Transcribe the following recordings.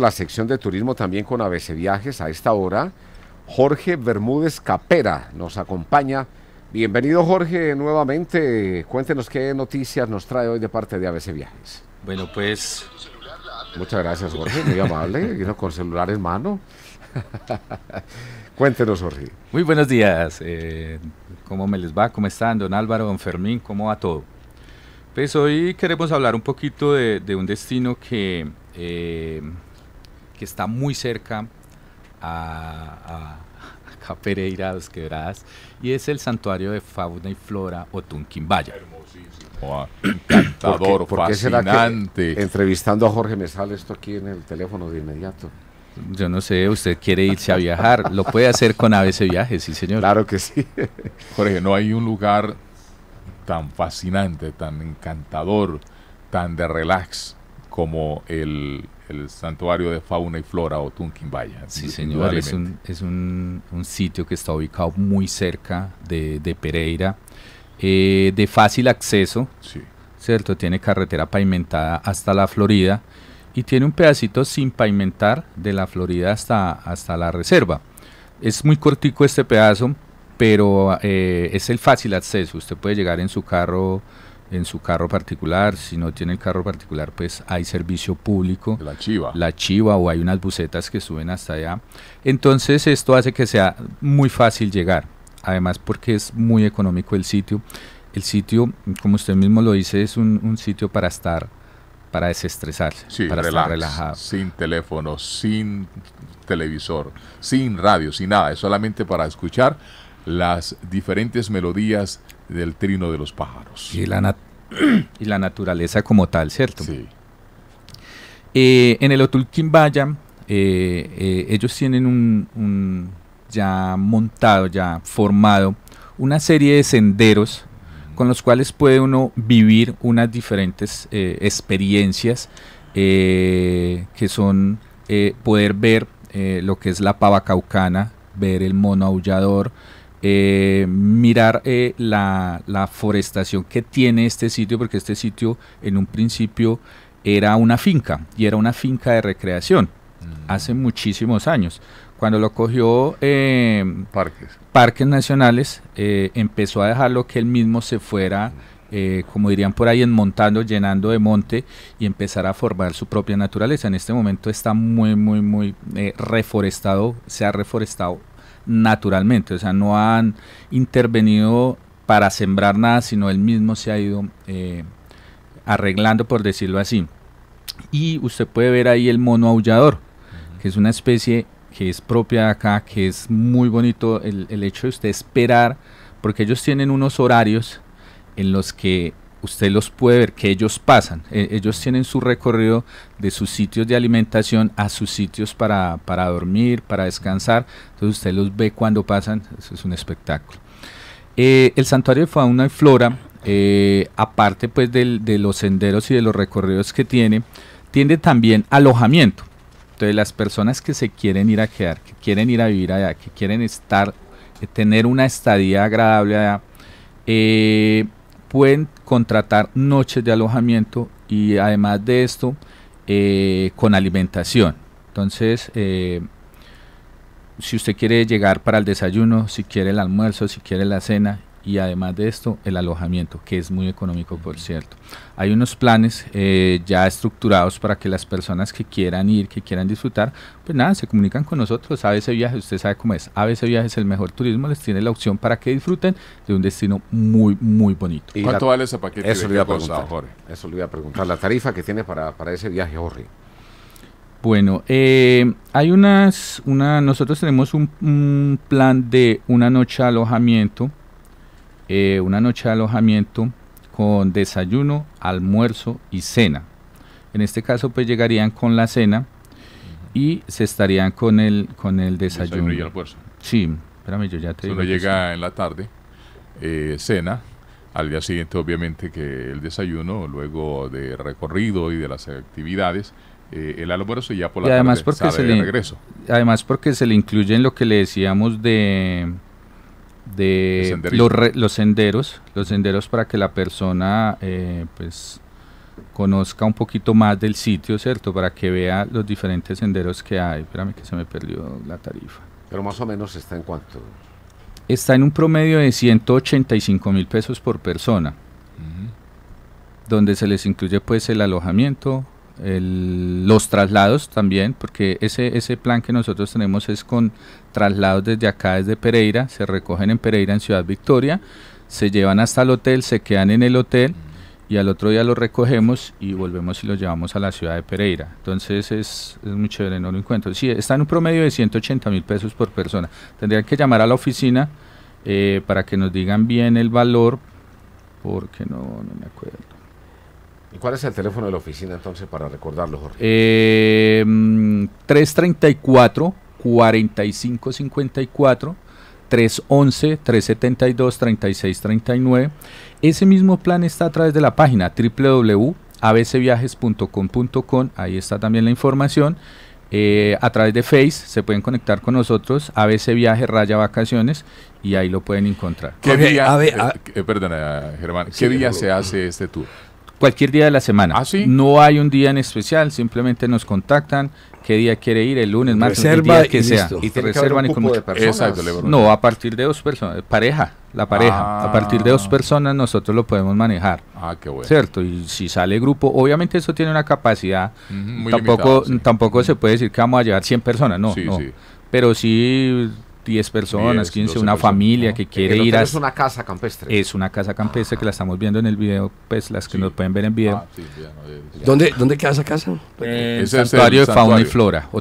la sección de turismo también con ABC Viajes a esta hora. Jorge Bermúdez Capera nos acompaña. Bienvenido Jorge nuevamente. Cuéntenos qué noticias nos trae hoy de parte de ABC Viajes. Bueno, pues... Muchas gracias Jorge, muy amable. Vino con celular en mano. Cuéntenos Jorge. Muy buenos días. Eh, ¿Cómo me les va? ¿Cómo están? Don Álvaro, don Fermín, ¿cómo va todo? Pues hoy queremos hablar un poquito de, un destino que... Eh, que está muy cerca a, a, a Pereira, Dos Quebradas, y es el santuario de fauna y flora Otunquimbaya. Hermosísimo. Ah, encantador, fascinante. entrevistando a Jorge me sale esto aquí en el teléfono de inmediato? Yo no sé, usted quiere irse a viajar, lo puede hacer con ABC Viajes, sí señor. Claro que sí. Jorge, no hay un lugar tan fascinante, tan encantador, tan de relax como el el Santuario de Fauna y Flora o Tunquimbaya. Sí, señor, es, un, sitio que está ubicado muy cerca de, Pereira, eh, de fácil acceso, ¿cierto? Tiene carretera pavimentada hasta la Florida y tiene un pedacito sin pavimentar de la Florida hasta, hasta la reserva. Es muy cortico este pedazo, pero eh, es el fácil acceso. Usted puede llegar en su carro en su carro particular. Si no tiene el carro particular, pues hay servicio público. La chiva. La chiva o hay unas bucetas que suben hasta allá. Entonces esto hace que sea muy fácil llegar. Además porque es muy económico el sitio. El sitio, como usted mismo lo dice, es un, sitio para estar para desestresarse, para estar relajado. Sin teléfono, sin televisor, sin radio, sin nada, es solamente para escuchar las diferentes melodías del trino de los pájaros. Y la, y la naturaleza como tal, ¿cierto? Sí. Eh, en el Otulquimbaya, eh, eh, ellos tienen un, un, ya montado, ya formado, una serie de senderos con los cuales puede uno vivir unas diferentes experiencias que son poder ver lo que es la pava caucana, ver el mono aullador, eh, mirar eh, la, forestación que tiene este sitio, porque este sitio en un principio era una finca y era una finca de recreación mm. hace muchísimos años. Cuando lo cogió em, parques. parques Nacionales, eh, empezó a dejarlo que él mismo se fuera, como dirían por ahí, montando, llenando de monte y empezar a formar su propia naturaleza. En este momento está muy, muy, muy reforestado, se ha reforestado naturalmente, o sea, no han intervenido para sembrar nada, sino él mismo se ha ido eh, arreglando, por decirlo así. Y usted puede ver ahí el mono aullador, que es una especie que es propia de acá, que es muy bonito el, el hecho de usted esperar, porque ellos tienen unos horarios en los que usted los puede ver que ellos pasan. E, ellos tienen su recorrido de sus sitios de alimentación a sus sitios para, dormir, para descansar. Entonces usted los ve cuando pasan. Eso es un espectáculo. Eh, el santuario de fauna y flora, eh, aparte pues de los senderos y de los recorridos que tiene, tiene también alojamiento. Entonces las personas que se quieren ir a quedar, que quieren ir a vivir allá, que quieren estar, eh, tener una estadía agradable allá, pueden contratar noches de alojamiento y además de esto, eh, con alimentación. Entonces, eh, si usted quiere llegar para el desayuno, si quiere el almuerzo, si quiere la cena y además de esto el alojamiento, que es muy económico por cierto. Hay unos planes eh, ya estructurados para que las personas que quieran ir, que quieran disfrutar, pues nada, se comunican con nosotros, a ABC Viajes, usted sabe cómo es, a ABC Viajes el mejor turismo, les tiene la opción para que disfruten de un destino muy, muy bonito. ¿Cuánto vale ese paquete? Eso le, voy a preguntar, eso le preguntar, la tarifa que tiene para, ese viaje, Jorge. Bueno, eh, hay unas, una, nosotros tenemos un, un plan de una noche de alojamiento, eh, una noche de alojamiento con desayuno, almuerzo y cena. En este caso, pues llegarían con la cena y se estarían con el, con el desayuno. desayuno y almuerzo. Sí, espérame, yo ya te Uno llega en la tarde, eh, cena, al día siguiente obviamente que el desayuno, luego de recorrido y de las actividades, eh, el almuerzo ya por la además tarde porque se regreso. Además porque se le incluye en lo que le decíamos de de los, los, senderos, los senderos para que la persona eh, pues conozca un poquito más del sitio, ¿cierto? Para que vea los diferentes senderos que hay. Espérame que se me perdió la tarifa. Pero más o menos está en cuánto? Está en un promedio de 185 mil pesos por persona, donde se les incluye pues el alojamiento, los traslados también, porque ese, ese plan que nosotros tenemos es con traslados desde acá, desde Pereira, se recogen en Pereira, en Ciudad Victoria, se llevan hasta el hotel, se quedan en el hotel y al otro día los recogemos y volvemos y los llevamos a la ciudad de Pereira. Entonces es, es muy chévere, no lo encuentro. Sí, está en un promedio de 180 mil pesos por persona. Tendrían que llamar a la oficina eh, para que nos digan bien el valor, porque no, no me acuerdo. ¿Y cuál es el teléfono de la oficina entonces para recordarlo, Jorge? 334 4554 311 372 3639. Ese mismo plan está a través de la página www.abcviajes.com.com. Ahí está también la información. Eh, a través de Face se pueden conectar con nosotros, ABC Viaje Raya Vacaciones, y ahí lo pueden encontrar. ¿Qué eh, Germán, ¿qué día se hace este tour? Cualquier día de la semana. ¿Ah, No hay un día en especial, simplemente nos contactan qué día quiere ir, el lunes, martes, el día que sea. Y te reservan que con un personas. no, a partir de dos personas, pareja, la pareja. A ah. partir de dos personas nosotros lo podemos manejar. Ah, qué bueno. Cierto, y si sale grupo, obviamente eso tiene una capacidad. tampoco tampoco se puede decir que vamos a llevar 100 personas, no, sí, no. Pero sí 10 personas, 15, una familia que quiere ir a... Es una casa campestre. Es una casa campestre que la estamos viendo en el video, pues las que nos pueden ver en video. Ah, ¿Dónde, queda esa casa? Pues, eh, es el santuario de Fauna y Flora, o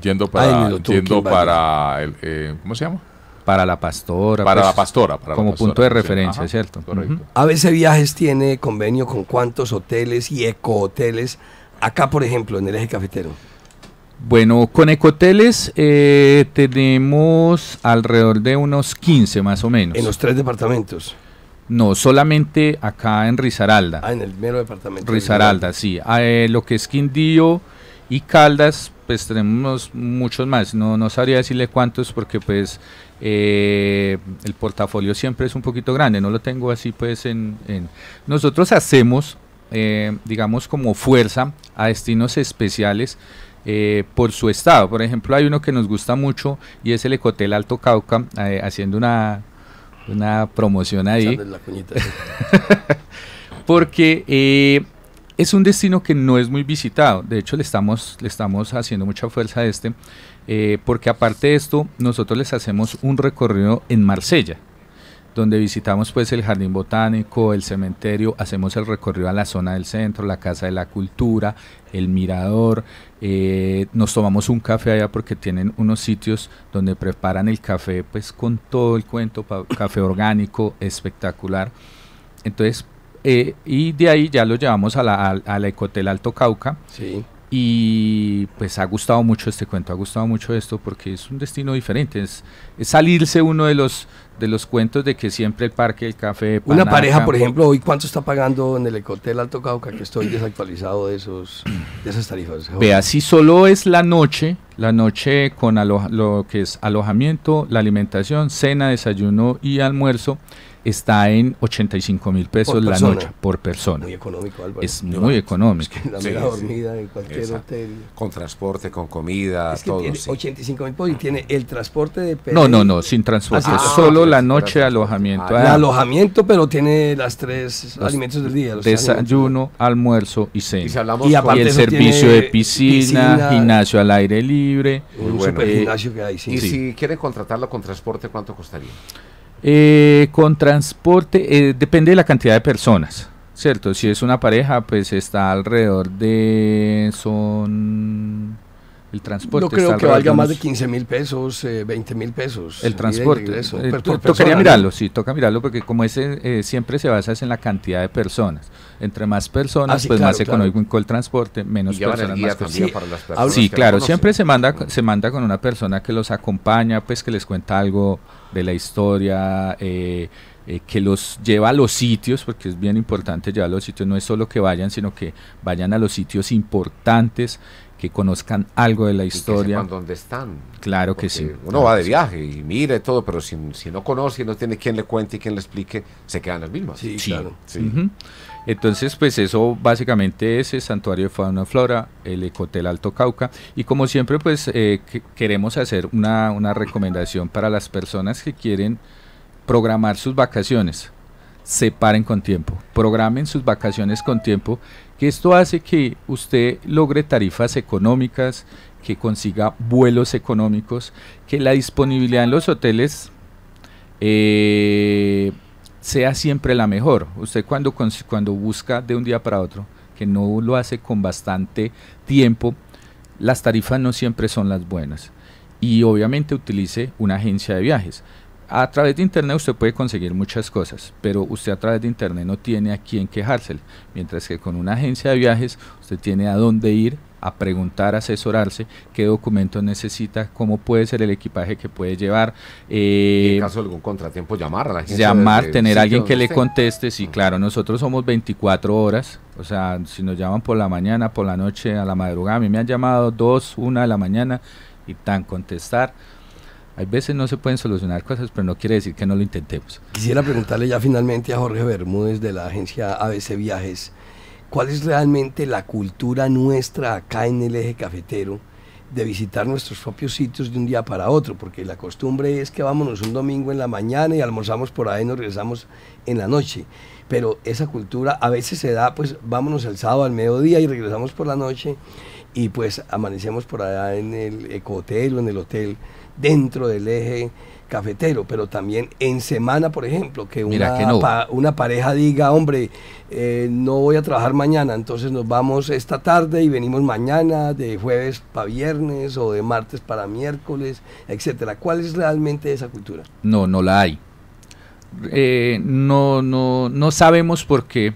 Yendo para, yendo para eh, ¿cómo se llama? Para la pastora. Para pues, la pastora. Para como punto de referencia, ¿cierto? A veces Viajes tiene convenio con cuántos hoteles y ecohoteles acá, por ejemplo, en el eje cafetero. Bueno, con ecoteles eh, tenemos alrededor de unos 15 más o menos. En los tres departamentos. No, solamente acá en Risaralda. Ah, en el mero departamento. Risaralda, sí. Ah, eh, lo que es Quindío y Caldas, pues tenemos muchos más. No, no sabría decirle cuántos porque pues eh, el portafolio siempre es un poquito grande. No lo tengo así pues en... Nosotros hacemos, digamos, como fuerza a destinos especiales eh, por su estado. Por ejemplo, hay uno que nos gusta mucho y es el Ecotel Alto Cauca, eh, haciendo una, promoción ahí. Porque eh, es un destino que no es muy visitado. De hecho, le estamos, le estamos haciendo mucha fuerza a este. porque aparte de esto, nosotros les hacemos un recorrido en Marsella donde visitamos pues el jardín botánico, el cementerio, hacemos el recorrido a la zona del centro, la casa de la cultura, el mirador, eh, nos tomamos un café allá porque tienen unos sitios donde preparan el café pues con todo el cuento, café orgánico, espectacular. Entonces, eh, y de ahí ya lo llevamos a la, a, Ecotel Alto Cauca. Sí. Y pues ha gustado mucho este cuento, ha gustado mucho esto porque es un destino diferente, es, salirse uno de los de los cuentos de que siempre el parque, el café... Una pareja, por ejemplo, hoy cuánto está pagando en el Ecotel Alto Cauca, que estoy desactualizado de, esos, de esas tarifas. Vea, si solo es la noche, la noche con lo que es alojamiento, la alimentación, cena, desayuno y almuerzo, está en 85 mil pesos la noche por persona. Es muy económico. Con transporte, con comida, todo. 85 mil pesos y tiene el transporte de No, no, no, sin transporte. Ah, solo la noche, alojamiento. Ah, ah. alojamiento, pero tiene las tres alimentos del día. desayuno, almuerzo y cena. Y, el servicio de piscina, gimnasio al aire libre. Un super gimnasio que hay, Y si quieren contratarlo con transporte, ¿cuánto costaría? Eh, con transporte, eh, depende de la cantidad de personas, ¿cierto? Si es una pareja, pues está alrededor de. Son. El transporte. No creo que valga más de 15 mil pesos, 20 eh, mil pesos. El transporte. Eh, tocaría mirarlo, sí, toca mirarlo, porque como ese siempre se basa en la cantidad de personas. Entre más personas, ah, pues más económico el transporte, menos personas, más sí. Sí, claro, siempre se manda, se manda con una persona que los acompaña, pues que les cuenta algo de la historia, eh, eh, que los lleva a los sitios, porque es bien importante llevar a los sitios, no es solo que vayan, sino que vayan a los sitios importantes, que conozcan algo de la historia. donde dónde están. Claro que sí. Uno va de viaje y mira todo, pero si, no conoce y no tiene quien le cuente y quien le explique, se quedan las mismas. Sí, sí. Entonces, pues eso básicamente es el santuario de fauna y flora, el Ecotel Alto Cauca. Y como siempre, pues eh, queremos hacer una, recomendación para las personas que quieren programar sus vacaciones. Separen con tiempo, programen sus vacaciones con tiempo, que esto hace que usted logre tarifas económicas, que consiga vuelos económicos, que la disponibilidad en los hoteles eh, sea siempre la mejor. Usted cuando, cuando busca de un día para otro, que no lo hace con bastante tiempo, las tarifas no siempre son las buenas. Y obviamente utilice una agencia de viajes. A través de Internet usted puede conseguir muchas cosas, pero usted a través de Internet no tiene a quién quejarse, mientras que con una agencia de viajes usted tiene a dónde ir, a preguntar, asesorarse qué documentos necesita, cómo puede ser el equipaje que puede llevar. en eh, caso de algún contratiempo, llamar a la Llamar, tener alguien que le conteste. Sí, mm. claro, nosotros somos 24 horas. O sea, si nos llaman por la mañana, por la noche, a la madrugada, a mí me han llamado dos, una de la mañana y tan contestar. Hay veces no se pueden solucionar cosas, pero no quiere decir que no lo intentemos. Quisiera preguntarle ya finalmente a Jorge Bermúdez de la agencia ABC Viajes cuál es realmente la cultura nuestra acá en el eje cafetero de visitar nuestros propios sitios de un día para otro, porque la costumbre es que vámonos un domingo en la mañana y almorzamos por ahí y nos regresamos en la noche. Pero esa cultura a veces se da, pues vámonos el sábado al mediodía y regresamos por la noche y pues amanecemos por allá en el ecohotel o en el hotel dentro del eje cafetero, pero también en semana, por ejemplo, que una, una pareja diga, hombre, eh, no voy a trabajar mañana, entonces nos vamos esta tarde y venimos mañana, de jueves para viernes o de martes para miércoles, etcétera. ¿Cuál es realmente esa cultura? No, no la hay. Eh, no, no, no sabemos por qué,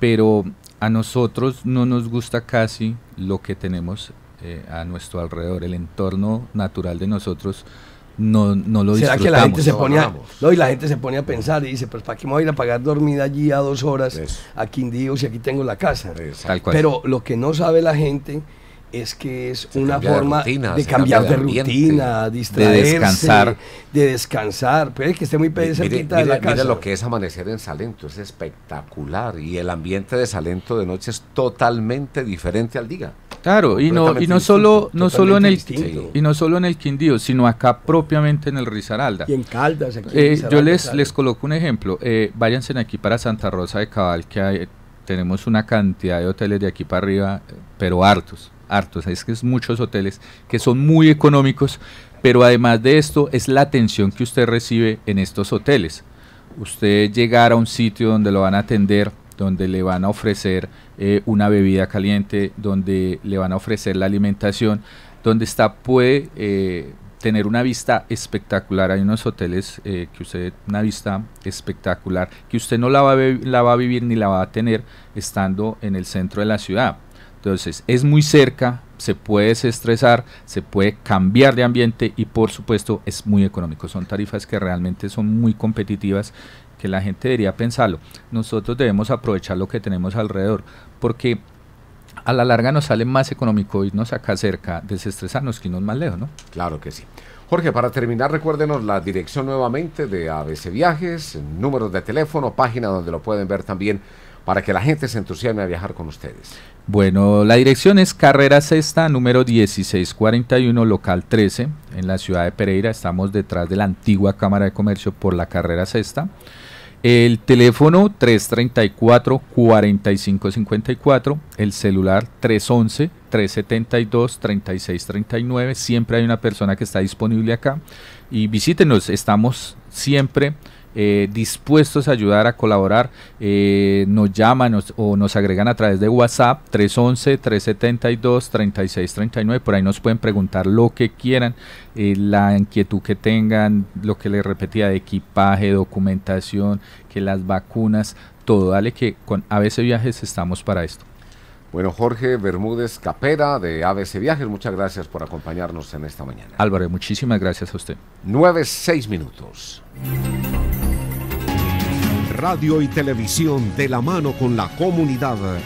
pero a nosotros no nos gusta casi lo que tenemos eh, a nuestro alrededor, el entorno natural de nosotros no, no lo ¿Será que la gente se pone a, y la gente se a pensar y dice, pues ¿para qué me voy a ir a pagar dormida allí a dos horas, aquí en Dios y aquí tengo la casa? Pero lo que no sabe la gente es que es una forma de, cambiar de, rutina, de descansar. De descansar. es que esté muy pendiente de la casa. lo que es amanecer en Salento, es espectacular. Y el ambiente de Salento de noche es totalmente diferente al día. Claro, y no, y no solo, no solo en el en el Quindío, sino acá propiamente en el Risaralda. Y en Caldas, eh, Yo les, les coloco un ejemplo. Eh, váyanse aquí para Santa Rosa de Cabal, que tenemos una cantidad de hoteles de aquí para arriba, eh, pero hartos hartos, es que es muchos hoteles que son muy económicos, pero además de esto es la atención que usted recibe en estos hoteles. Usted llegar a un sitio donde lo van a atender, donde le van a ofrecer eh, una bebida caliente, donde le van a ofrecer la alimentación, donde está puede eh, tener una vista espectacular. Hay unos hoteles eh, que usted, una vista espectacular, que usted no la va a vivir ni la va a tener estando en el centro de la ciudad. Entonces, es muy cerca, se puede estresar, se puede cambiar de ambiente y por supuesto es muy económico. Son tarifas que realmente son muy competitivas que la gente debería pensarlo. Nosotros debemos aprovechar lo que tenemos alrededor porque a la larga nos sale más económico irnos acá cerca, desestresarnos que irnos más lejos, ¿no? Claro que sí. Jorge, para terminar, recuérdenos la dirección nuevamente de ABC Viajes, números de teléfono, página donde lo pueden ver también para que la gente se entusiasme a viajar con ustedes. Bueno, la dirección es Carrera Cesta número 1641, local 13, en la ciudad de Pereira. Estamos detrás de la antigua Cámara de Comercio por la Carrera Cesta. El teléfono 334-4554, el celular 311-372-3639. Siempre hay una persona que está disponible acá. Y visítenos, estamos siempre eh, dispuestos a ayudar, a colaborar, eh, nos llaman o nos agregan a través de WhatsApp 311-372-3639. Por ahí nos pueden preguntar lo que quieran, eh, la inquietud que tengan, lo que les repetía de equipaje, documentación, que las vacunas, todo. Dale que con ABC Viajes estamos para esto. Bueno, Jorge Bermúdez Capera de ABC Viajes, muchas gracias por acompañarnos en esta mañana. Álvaro, muchísimas gracias a usted. 9, 6 minutos. Radio y televisión de la mano con la comunidad.